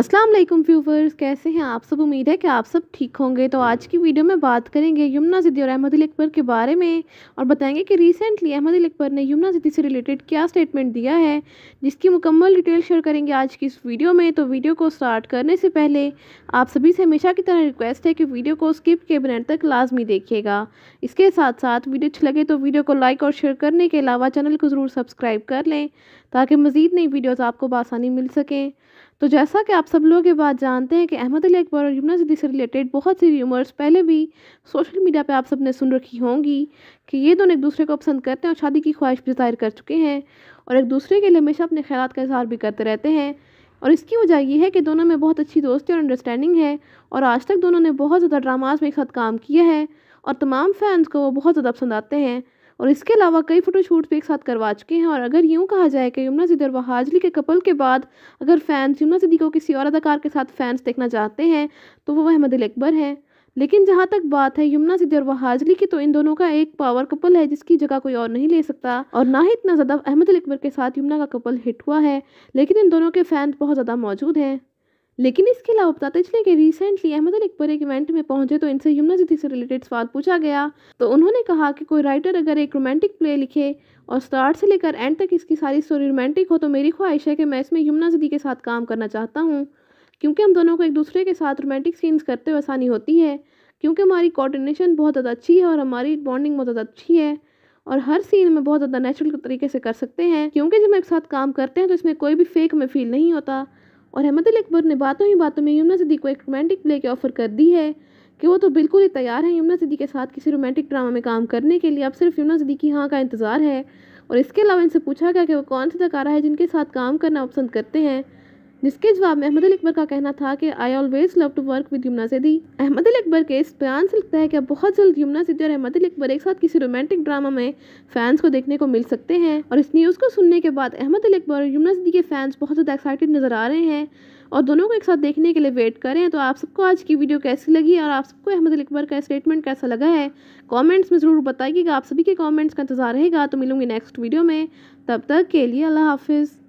अस्सलाम वालेकुम व्यूवर्स कैसे हैं आप सब उम्मीद है कि आप सब ठीक होंगे तो आज की वीडियो में बात करेंगे यमुना जिद्दी और अहमद अली अकबर के बारे में और बताएंगे कि रिसेंटली अहमद अली अकबर ने यमुना जिद्दी से रिलेटेड क्या स्टेटमेंट दिया है जिसकी मुकम्मल डिटेल शेयर करेंगे आज की इस वीडियो में तो वीडियो को स्टार्ट करने से पहले आप सभी से हमेशा की तरह रिक्वेस्ट है कि वीडियो को स्किप के बिना तक लाजमी देखिएगा इसके साथ साथ वीडियो अच्छी लगे तो वीडियो को लाइक और शेयर करने के अलावा चैनल को ज़रूर सब्सक्राइब कर लें ताकि मज़ीद नई वीडियोज़ आपको बसानी मिल सकें तो जैसा कि आप सब लोग ये बात जानते हैं कि अहमद अली अकबर और यमुना सिद्दीक से रिलेटेड बहुत सी र्यूमर्स पहले भी सोशल मीडिया पे आप सब ने सुन रखी होंगी कि ये दोनों एक दूसरे को पसंद करते हैं और शादी की ख्वाहिश भी जाहिर कर चुके हैं और एक दूसरे के लिए हमेशा अपने ख्याल का इजहार भी करते रहते हैं और इसकी वजह यह है कि दोनों में बहुत अच्छी दोस्ती और अंडरस्टैंडिंग है और आज तक दोनों ने बहुत ज़्यादा ड्रामाज में एक साथ काम किया है और तमाम फैंस को वो बहुत ज़्यादा पसंद आते हैं और इसके अलावा कई फ़ोटो शूट भी एक साथ करवा चुके हैं और अगर यूँ कहा जाए कि यमुना सिद्दी और वहाजली के कपल के बाद अगर फैंस यमुना सिद्दी को किसी और अदाकार के साथ फैंस देखना चाहते हैं तो वो अहमद अकबर हैं लेकिन जहाँ तक बात है यमुना सिद्दी और वहाजली की तो इन दोनों का एक पावर कपल है जिसकी जगह कोई और नहीं ले सकता और ना ही इतना ज़्यादा अहमद अकबर के साथ यमुना का कपल हिट हुआ है लेकिन इन दोनों के फैंस बहुत ज़्यादा मौजूद हैं लेकिन इसके अलावा बताते चले कि रिसेंटली अहमद अली अकबर एक इवेंट में पहुंचे तो इनसे यमुना जिदी से रिलेटेड सवाल पूछा गया तो उन्होंने कहा कि कोई राइटर अगर एक रोमांटिक प्ले लिखे और स्टार्ट से लेकर एंड तक इसकी सारी स्टोरी रोमांटिक हो तो मेरी ख्वाहिश है कि मैं इसमें यमुना जदी के साथ काम करना चाहता हूँ क्योंकि हम दोनों को एक दूसरे के साथ रोमांटिक सीन्स करते हुए आसानी होती है क्योंकि हमारी कोऑर्डिनेशन बहुत ज़्यादा अच्छी है और हमारी बॉन्डिंग बहुत ज़्यादा अच्छी है और हर सीन में बहुत ज़्यादा नेचुरल तरीके से कर सकते हैं क्योंकि जब हम एक साथ काम करते हैं तो इसमें कोई भी फेक में फील नहीं होता और अहमद अली अकबर ने बातों ही बातों में यमुना सिद्दी को एक रोमांटिक प्ले की ऑफ़र कर दी है कि वो तो बिल्कुल ही तैयार हैं यमुना सिद्दी के साथ किसी रोमांटिक ड्रामा में काम करने के लिए अब सिर्फ यमुना सिद्दी की हाँ का इंतज़ार है और इसके अलावा इनसे पूछा गया कि वो कौन सा अदाकारा है जिनके साथ काम करना पसंद करते हैं जिसके जवाब में अहमद अली अकबर का कहना था कि I always love to work with Yumna Zaidi Ahmed Ali Akbar के इस बयान से लगता है कि अब बहुत जल्द यमुना सिद्दी और अहमद अली अकबर एक साथ किसी रोमांटिक ड्रामा में फैंस को देखने को मिल सकते हैं और इस न्यूज़ को सुनने के बाद अहमद अली अकबर और यमुना सिद्दी के फैंस बहुत ज़्यादा एक्साइटेड नज़र आ रहे हैं और दोनों को एक साथ देखने के लिए वेट करें तो आप सबको आज की वीडियो कैसी लगी और आप सबको अहमद अली अकबर का स्टेटमेंट कैसा लगा है कॉमेंट्स में ज़रूर बताइएगा आप सभी के कॉमेंट्स का इंतज़ार रहेगा तो मिलूंगी नेक्स्ट वीडियो में तब तक के लिए अल्लाह हाफिज़